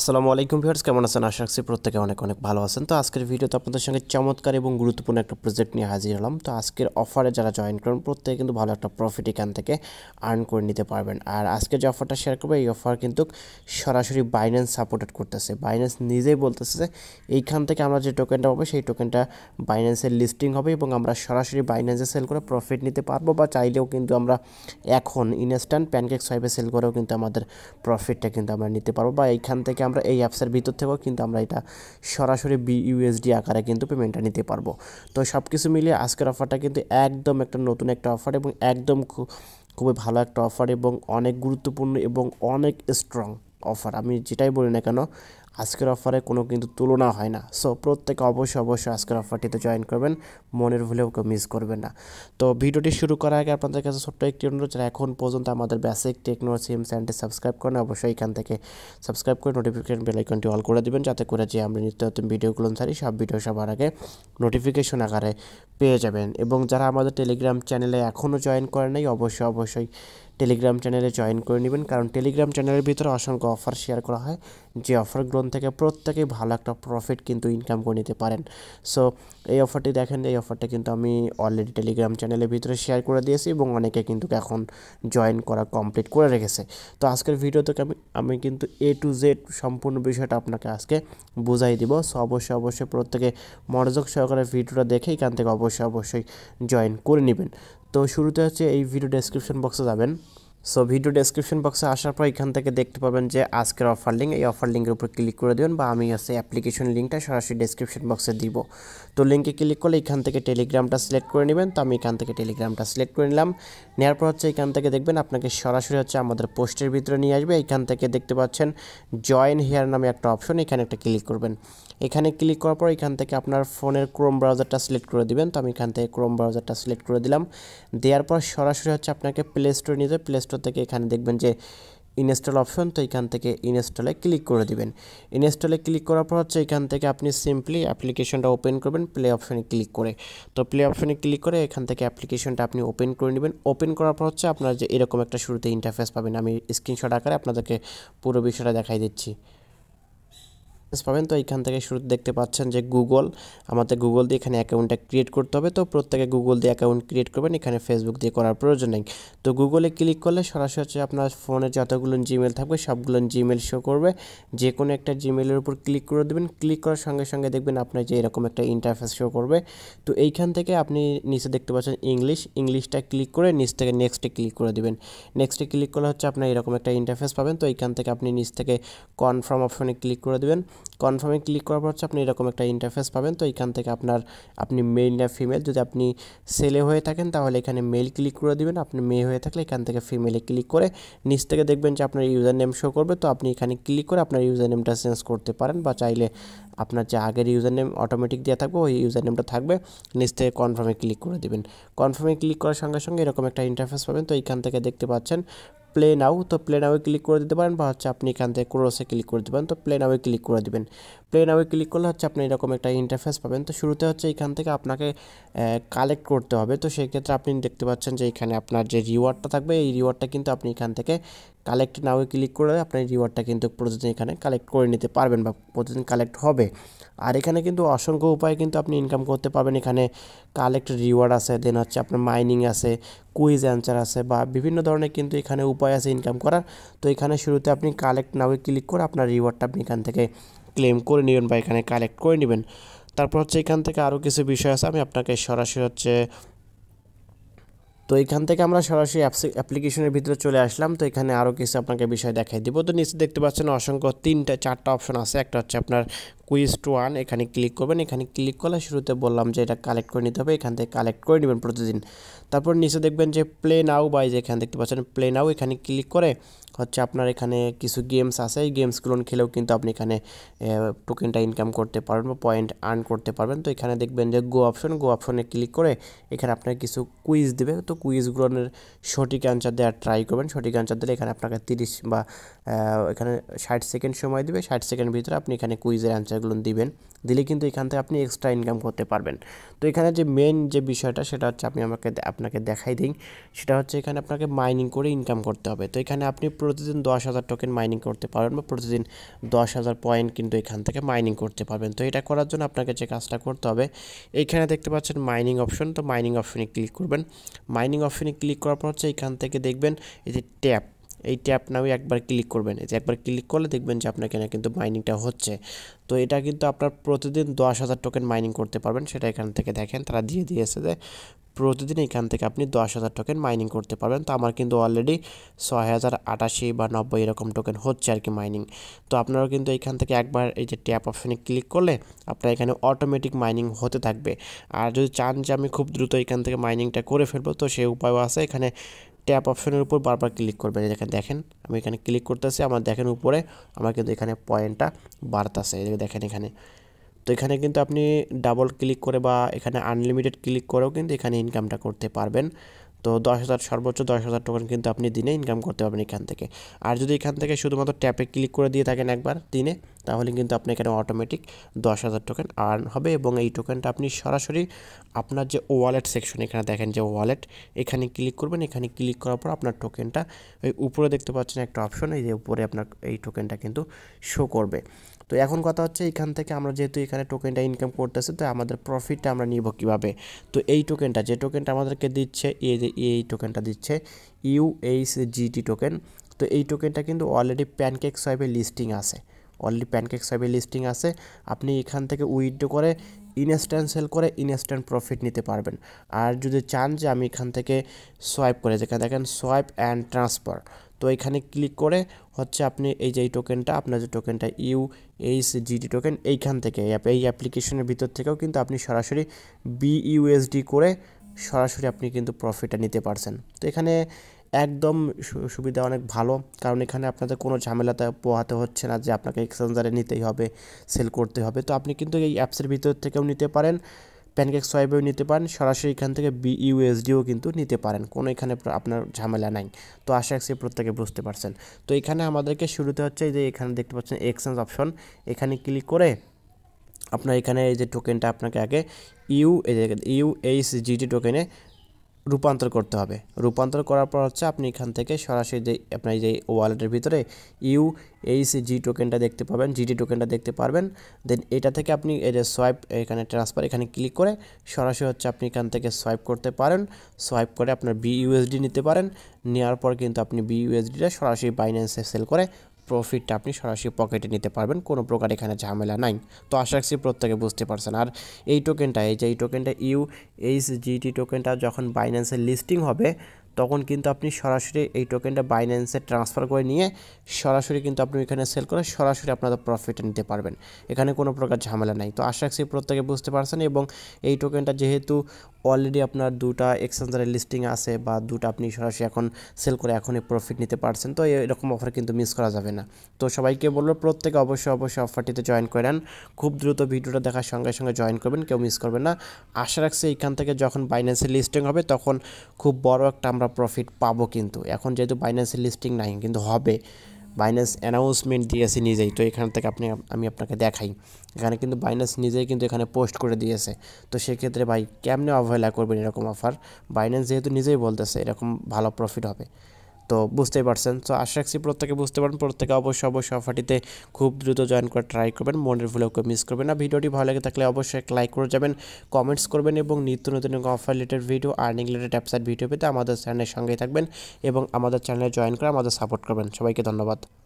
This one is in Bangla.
আসসালামু আলাইকুম ভিউয়ার্স কেমন আছেন আশা রাখছি প্রত্যেকে অনেক অনেক ভালো আছেন তো আজকের ভিডিওতে আপনাদের সঙ্গে চমৎকার এবং গুরুত্বপূর্ণ একটা প্রজেক্ট নিয়ে হাজির হলাম তো আজকের অফারে যারা জয়েন করেন প্রত্যেকে কিন্তু ভালো একটা প্রফিট এখান থেকে আর্ন করে নিতে পারবেন আর আজকের যে অফারটা শেয়ার করবো এই অফার কিন্তু সরাসরি বাইন্যান্স সাপোর্টেড করতেছে বাইন্যান্স নিজেই বলতেছে যে এইখান থেকে আমরা যে টোকেনটা পাবো সেই টোকেনটা বাইন্যান্সের লিস্টিং হবে এবং আমরা সরাসরি বাইন্যান্সে সেল করে প্রফিট নিতে পারবো বা চাইলেও কিন্তু আমরা এখন ইনস্ট্যান্ট প্যানকেক সাইপে সেল করেও কিন্তু আমাদের প্রফিটটা কিন্তু আমরা নিতে পারবো বা এইখান থেকে আমরা এই অ্যাপসের ভিতর থেকেও কিন্তু আমরা এটা সরাসরি ইউএসডি আকারে কিন্তু পেমেন্টটা নিতে পারবো তো সব কিছু মিলিয়ে আজকের অফারটা কিন্তু একদম একটা নতুন একটা অফার এবং একদম খুবই ভালো একটা অফার এবং অনেক গুরুত্বপূর্ণ এবং অনেক স্ট্রং অফার আমি যেটাই বলি না কেন আজকের অফারে কোনো কিন্তু তুলনা হয় না সো প্রত্যেকে অবশ্যই অবশ্যই আজকের অফারটিতে জয়েন করবেন মনের ভুলেও কেউ মিস করবেন না তো ভিডিওটি শুরু করার আগে আপনাদের কাছে ছোট্ট একটি অনুরোধ যারা এখন পর্যন্ত আমাদের বেসিক টেকনোলজি সিম স্যান্ডে সাবস্ক্রাইব করেন অবশ্যই এখান থেকে সাবস্ক্রাইব করে নোটিফিকেশন বেলাইকনটি অল করে দেবেন যাতে করে যে আমরা নিত্য নতুন ভিডিওগুলো সারি সব ভিডিও সবার আগে নোটিফিকেশন আকারে পেয়ে যাবেন এবং যারা আমাদের টেলিগ্রাম চ্যানেলে এখনও জয়েন করে নাই অবশ্যই অবশ্যই টেলিগ্রাম চ্যানেলে জয়েন করে নেবেন কারণ টেলিগ্রাম চ্যানেলের ভিতরে অসংখ্য অফার শেয়ার করা হয় যে অফার গ্রহণ থেকে প্রত্যেকেই ভালো একটা প্রফিট কিন্তু ইনকাম করে নিতে পারেন সো এই অফারটি দেখেন এই অফারটা কিন্তু আমি অলরেডি টেলিগ্রাম চ্যানেলের ভিতরে শেয়ার করে দিয়েছি এবং অনেকে কিন্তু এখন জয়েন করা কমপ্লিট করে রেখেছে তো আজকের ভিডিও থেকে আমি আমি কিন্তু এ টু জেড সম্পূর্ণ বিষয়টা আপনাকে আজকে বুঝাই দিব সো অবশ্যই অবশ্যই প্রত্যেকে মনোযোগ সহকারে ভিডিওটা দেখে এখান থেকে অবশ্যই অবশ্যই জয়েন করে নেবেন তো শুরুতে হচ্ছে এই ভিডিও ডেসক্রিপশন বক্সে যাবেন সো ভিডিও ডেসক্রিপশন বক্সে আসার পর এখান থেকে দেখতে পাবেন যে আজকের অফার লিঙ্ক এই অফার লিঙ্কের উপর ক্লিক করে দেবেন বা আমি হচ্ছে অ্যাপ্লিকেশন লিঙ্কটা সরাসরি ডেসক্রিপশন বক্সে দিব তো লিঙ্কে ক্লিক করলে এখান থেকে টেলিগ্রামটা সিলেক্ট করে নেবেন তো আমি এখান থেকে টেলিগ্রামটা সিলেক্ট করে নিলাম নেওয়ার পর হচ্ছে এখান থেকে দেখবেন আপনাকে সরাসরি হচ্ছে আমাদের পোস্টের ভিতরে নিয়ে আসবে এখান থেকে দেখতে পাচ্ছেন জয়েন হেয়ার নামে একটা অপশন এখানে একটা ক্লিক করবেন এখানে ক্লিক করার পর এখান থেকে আপনার ফোনের ক্রোম ব্রাউজারটা সিলেক্ট করে দিবেন তো আমি এখান থেকে ক্রোম ব্রাউজারটা সিলেক্ট করে দিলাম দেওয়ার পর সরাসরি হচ্ছে আপনাকে প্লে স্টোরে যাবে প্লে স্টোর অপশনটা থেকে এখানে দেখবেন যে ইনস্টল অপশন তো এখান থেকে ইনস্টলে ক্লিক করে দিবেন ইনস্টলে ক্লিক করার পর হচ্ছে এখান থেকে আপনি সিম্পলি অ্যাপ্লিকেশনটা ওপেন করবেন প্লে অপশনে ক্লিক করে তো প্লে অপশনে ক্লিক করে এখান থেকে অ্যাপ্লিকেশনটা আপনি ওপেন করে নেবেন ওপেন করার পর হচ্ছে আপনার যে এরকম একটা শুরুতে ইন্টারফেস পাবেন আমি স্ক্রিনশট আকারে আপনাদেরকে পুরো বিষয়টা দেখাই দিচ্ছি পাবেন তো এইখান থেকে শুরুতে দেখতে পাচ্ছেন যে গুগল আমাদের গুগল দিয়ে এখানে অ্যাকাউন্টটা ক্রিয়েট করতে হবে তো প্রত্যেকে গুগল দিয়ে অ্যাকাউন্ট ক্রিয়েট করবেন এখানে ফেসবুক দিয়ে করার প্রয়োজন নেই তো গুগলে ক্লিক করলে সরাসরি হচ্ছে আপনার ফোনে যতগুলো জিমেল থাকবে সবগুলো জিমেল শো করবে যে কোনো একটা জিমেলের উপর ক্লিক করে দেবেন ক্লিক করার সঙ্গে সঙ্গে দেখবেন আপনার যে এরকম একটা ইন্টারফেস শো করবে তো এইখান থেকে আপনি নিচে দেখতে পাচ্ছেন ইংলিশ ইংলিশটা ক্লিক করে নিচ থেকে নেক্সটে ক্লিক করে দেবেন নেক্সটে ক্লিক করলে হচ্ছে আপনার এরকম একটা ইন্টারফেস পাবেন তো এইখান থেকে আপনি নিচ থেকে কনফার্ম অপশনে ক্লিক করে দেবেন কনফার্মে ক্লিক করার পর হচ্ছে আপনি এরকম একটা ইন্টারফেস পাবেন তো এখান থেকে আপনার আপনি মেল না ফিমেল যদি আপনি ছেলে হয়ে থাকেন তাহলে এখানে মেল ক্লিক করে দেবেন আপনি মেয়ে হয়ে থাকলে এখান থেকে ফিমেলে ক্লিক করে নিচ থেকে দেখবেন যে আপনার ইউজার নেম শো করবে তো আপনি এখানে ক্লিক করে আপনার ইউজার নেমটা চেঞ্জ করতে পারেন বা চাইলে আপনার যে আগের ইউজার নেম অটোমেটিক দেওয়া থাকবে ওই ইউজার নেমটা থাকবে নিচ থেকে কনফার্মে ক্লিক করে দেবেন কনফার্মে ক্লিক করার সঙ্গে সঙ্গে এরকম একটা ইন্টারফেস পাবেন তো এইখান থেকে দেখতে পাচ্ছেন প্লে নাও তো প্লে নাওয়ে ক্লিক করে দিতে পারেন বা হচ্ছে আপনি এখান থেকে ক্রোসে ক্লিক করে দেবেন তো প্লে নাওয়ে ক্লিক করে দিবেন প্লে নাওয়ে ক্লিক করলে হচ্ছে আপনি এরকম একটা ইন্টারফেস পাবেন তো শুরুতে হচ্ছে এখান থেকে আপনাকে কালেক্ট করতে হবে তো সেক্ষেত্রে আপনি দেখতে পাচ্ছেন যে এখানে আপনার যে রিওয়ার্ডটা থাকবে এই রিওয়ার্ডটা কিন্তু আপনি এখান থেকে কালেক্ট নাওয়ে ক্লিক করে আপনার রিওয়ার্ডটা কিন্তু প্রতিদিন এখানে কালেক্ট করে নিতে পারবেন বা প্রতিদিন কালেক্ট হবে আর এখানে কিন্তু অসংখ্য উপায়ে কিন্তু আপনি ইনকাম করতে পারবেন এখানে কালেক্ট রিওয়ার্ড আছে দেন হচ্ছে আপনার মাইনিং আছে কুইজ অ্যান্সার আছে বা বিভিন্ন ধরনের কিন্তু এখানে উপায় আছে ইনকাম করার তো এখানে শুরুতে আপনি কালেক্ট নাওয়ে ক্লিক করে আপনার রিওয়ার্ডটা আপনি এখান থেকে ক্লেম করে নেবেন বা এখানে কালেক্ট করে নেবেন তারপর হচ্ছে এখান থেকে আরও কিছু বিষয় আছে আমি আপনাকে সরাসরি হচ্ছে তো এখান থেকে আমরা সরাসরি অ্যাপ্লিকেশনের ভিতরে চলে আসলাম তো এখানে আরও কিছু আপনাকে বিষয় দেখাই দিব তো নিচে দেখতে পাচ্ছেন অসংখ্য তিনটা চারটা অপশন আছে একটা হচ্ছে আপনার কুইজ টু ওয়ান এখানে ক্লিক করবেন এখানে ক্লিক করলে শুরুতে বললাম যে এটা কালেক্ট করে নিতে হবে এখান থেকে কালেক্ট করে নেবেন প্রতিদিন তারপর নিচে দেখবেন যে প্লে নাও বা এখানে দেখতে পাচ্ছেন প্লে নাও এখানে ক্লিক করে হচ্ছে আপনার এখানে কিছু গেমস আছে এই গেমসগুলো খেলেও কিন্তু আপনি এখানে টোকেনটা ইনকাম করতে পারবেন বা পয়েন্ট আর্ন করতে পারবেন তো এখানে দেখবেন যে গো অপশন গো অপশনে ক্লিক করে এখানে আপনার কিছু কুইজ দেবে তো কুইজগুলোর সঠিক অ্যান্সার দেওয়ার ট্রাই করবেন সঠিক অ্যান্সার দিলে এখানে আপনাকে তিরিশ বা এখানে ষাট সেকেন্ড সময় দেবে ষাট সেকেন্ড ভিতরে আপনি এখানে কুইজের অ্যান্সারগুলো দিবেন দিলে কিন্তু এখান থেকে আপনি এক্সট্রা ইনকাম করতে পারবেন তো এখানে যে মেন যে বিষয়টা সেটা হচ্ছে আমি আমাকে আপনাকে দেখাই দিই সেটা হচ্ছে এখানে আপনাকে মাইনিং করে ইনকাম করতে হবে তো এখানে আপনি প্রতিদিন দশ হাজার টোকেন মাইনিং করতে পারবেন বা প্রতিদিন দশ হাজার পয়েন্ট কিন্তু এখান থেকে মাইনিং করতে পারবেন তো এটা করার জন্য আপনাকে যে কাজটা করতে হবে এখানে দেখতে পাচ্ছেন মাইনিং অপশন তো মাইনিং অপশনে ক্লিক করবেন মাইনিং মাইনিং অপশনে ক্লিক করার পর হচ্ছে এখান থেকে দেখবেন এই যে ট্যাপ এই ট্যাপ নামে একবার ক্লিক করবেন এই যে একবার ক্লিক করলে দেখবেন যে আপনার না কিন্তু মাইনিংটা হচ্ছে তো এটা কিন্তু আপনার প্রতিদিন দশ হাজার টোকেন মাইনিং করতে পারবেন সেটা এখান থেকে দেখেন তারা দিয়ে দিয়েছে যে প্রতিদিন এখান থেকে আপনি দশ হাজার টোকেন মাইনিং করতে পারবেন তো আমার কিন্তু অলরেডি ছয় হাজার আটাশি বা নব্বই এরকম টোকেন হচ্ছে আর কি মাইনিং তো আপনারাও কিন্তু এখান থেকে একবার এই যে ট্যাপ অপশানে ক্লিক করলে আপনার এখানে অটোমেটিক মাইনিং হতে থাকবে আর যদি চান যে আমি খুব দ্রুত এখান থেকে মাইনিংটা করে ফেলবো তো সেই উপায়ও আছে এখানে ট্যাপ অপশনের উপর বারবার ক্লিক করবেন এখানে দেখেন আমি এখানে ক্লিক করতেছি আমার দেখেন উপরে আমার কিন্তু এখানে পয়েন্টটা বাড়তেছে যে দেখেন এখানে তো এখানে কিন্তু আপনি ডাবল ক্লিক করে বা এখানে আনলিমিটেড ক্লিক করেও কিন্তু এখানে ইনকামটা করতে পারবেন তো দশ হাজার সর্বোচ্চ দশ হাজার টোকেন কিন্তু আপনি দিনে ইনকাম করতে পারবেন এখান থেকে আর যদি এখান থেকে শুধুমাত্র ট্যাপে ক্লিক করে দিয়ে থাকেন একবার দিনে তাহলে কিন্তু আপনি এখানে অটোমেটিক দশ হাজার টোকেন আর্ন হবে এবং এই টোকেনটা আপনি সরাসরি আপনার যে ওয়ালেট সেকশন এখানে দেখেন যে ওয়ালেট এখানে ক্লিক করবেন এখানে ক্লিক করার পর আপনার টোকেনটা ওই উপরে দেখতে পাচ্ছেন একটা অপশন এই যে উপরে আপনার এই টোকেনটা কিন্তু শো করবে তো এখন কথা হচ্ছে এখান থেকে আমরা যেহেতু এখানে টোকেনটা ইনকাম করতেছি তো আমাদের প্রফিটটা আমরা নিব কীভাবে তো এই টোকেনটা যে টোকেনটা আমাদেরকে দিচ্ছে এ যে এই টোকেনটা দিচ্ছে ইউএইচ জিটি টোকেন তো এই টোকেনটা কিন্তু অলরেডি প্যানকেক সোয়েবে লিস্টিং আছে অনলি প্যানকেক সাইবে লিস্টিং আছে আপনি এখান থেকে উইথড্র করে ইনস্ট্যান্ট সেল করে ইনস্ট্যান্ট প্রফিট নিতে পারবেন আর যদি চান যে আমি এখান থেকে সোয়াইপ করে যেখানে দেখেন সোয়াইপ অ্যান্ড ট্রান্সফার তো এখানে ক্লিক করে হচ্ছে আপনি এই যে এই টোকেনটা আপনার যে টোকেনটা ইউ এইচ জিডি টোকেন এইখান থেকে এই অ্যাপ্লিকেশনের ভিতর থেকেও কিন্তু আপনি সরাসরি বিইউএসডি করে সরাসরি আপনি কিন্তু প্রফিটটা নিতে পারছেন তো এখানে একদম সুবিধা অনেক ভালো কারণ এখানে আপনাদের কোনো ঝামেলাতে পোহাতে হচ্ছে না যে আপনাকে এক্সচেঞ্জারে নিতেই হবে সেল করতে হবে তো আপনি কিন্তু এই অ্যাপসের ভিতর থেকেও নিতে পারেন প্যানকেক সোয়াবেও নিতে পারেন সরাসরি এখান থেকে বিইউএসডিও কিন্তু নিতে পারেন কোনো এখানে আপনার ঝামেলা নাই তো আশা রাখছি প্রত্যেকে বুঝতে পারছেন তো এখানে আমাদেরকে শুরুতে হচ্ছে যে এখানে দেখতে পাচ্ছেন এক্সচেঞ্জ অপশন এখানে ক্লিক করে আপনার এখানে এই যে টোকেনটা আপনাকে আগে ইউ জিটি টোকেনে রূপান্তর করতে হবে রূপান্তর করার পর হচ্ছে আপনি এখান থেকে সরাসরি যে আপনার যে ওয়ালেটের ভিতরে ইউ এইচ জি টোকেনটা দেখতে পাবেন জিডি টোকেনটা দেখতে পারবেন দেন এটা থেকে আপনি এই যে সোয়াইপ এখানে ট্রান্সফার এখানে ক্লিক করে সরাসরি হচ্ছে আপনি এখান থেকে সোয়াইপ করতে পারেন সোয়াইপ করে আপনার বিইউএসডি নিতে পারেন নেওয়ার পর কিন্তু আপনি বিইউএসডিটা সরাসরি বাইন্যান্সে সেল করে প্রফিটটা আপনি সরাসরি পকেটে নিতে পারবেন কোনো প্রকার এখানে ঝামেলা নাই তো আশা রাখছি প্রত্যেকে বুঝতে পারছেন আর এই টোকেনটা এই যে এই টোকেনটা ইউ এইচ জিটি টোকেনটা যখন বাইন্যান্সের লিস্টিং হবে তখন কিন্তু আপনি সরাসরি এই টোকেনটা বাইন্যান্সে ট্রান্সফার করে নিয়ে সরাসরি কিন্তু আপনি এখানে সেল করে সরাসরি আপনাদের প্রফিট নিতে পারবেন এখানে কোনো প্রকার ঝামেলা নাই তো আশা রাখছি প্রত্যেকে বুঝতে পারছেন এবং এই টোকেনটা যেহেতু অলরেডি আপনার দুটা এক্সচেঞ্জারের লিস্টিং আছে বা দুটা আপনি সরাসরি এখন সেল করে এখনই প্রফিট নিতে পারছেন তো এরকম অফার কিন্তু মিস করা যাবে না তো সবাইকে বলবো প্রত্যেকে অবশ্যই অবশ্যই অফারটিতে জয়েন করে নেন খুব দ্রুত ভিডিওটা দেখার সঙ্গে সঙ্গে জয়েন করবেন কেউ মিস করবেন না আশা রাখছি এখান থেকে যখন বাইন্যান্সের লিস্টিং হবে তখন খুব বড় একটা আমরা আমরা প্রফিট পাবো কিন্তু এখন যেহেতু বাইন্যান্সের লিস্টিং নাই কিন্তু হবে বাইন্যান্স অ্যানাউন্সমেন্ট দিয়েছে নিজেই তো এখান থেকে আপনি আমি আপনাকে দেখাই এখানে কিন্তু বাইন্যান্স নিজেই কিন্তু এখানে পোস্ট করে দিয়েছে তো সেক্ষেত্রে ভাই কেমনে অবহেলা করবেন এরকম অফার বাইন্যান্স যেহেতু নিজেই বলতেছে এরকম ভালো প্রফিট হবে তো বুঝতেই পারছেন তো আশা রাখছি প্রত্যেকে বুঝতে পারেন প্রত্যেকে অবশ্যই অবশ্যই অফারটিতে খুব দ্রুত জয়েন করে ট্রাই করবেন মনের ভুলেও কেউ মিস করবেন না ভিডিওটি ভালো লাগে থাকলে অবশ্যই এক লাইক করে যাবেন কমেন্টস করবেন এবং নিত্য নতুন offer related video earning related website video পেতে আমাদের চ্যানেলের সঙ্গেই থাকবেন এবং আমাদের চ্যানেলে জয়েন করে আমাদের সাপোর্ট করবেন সবাইকে ধন্যবাদ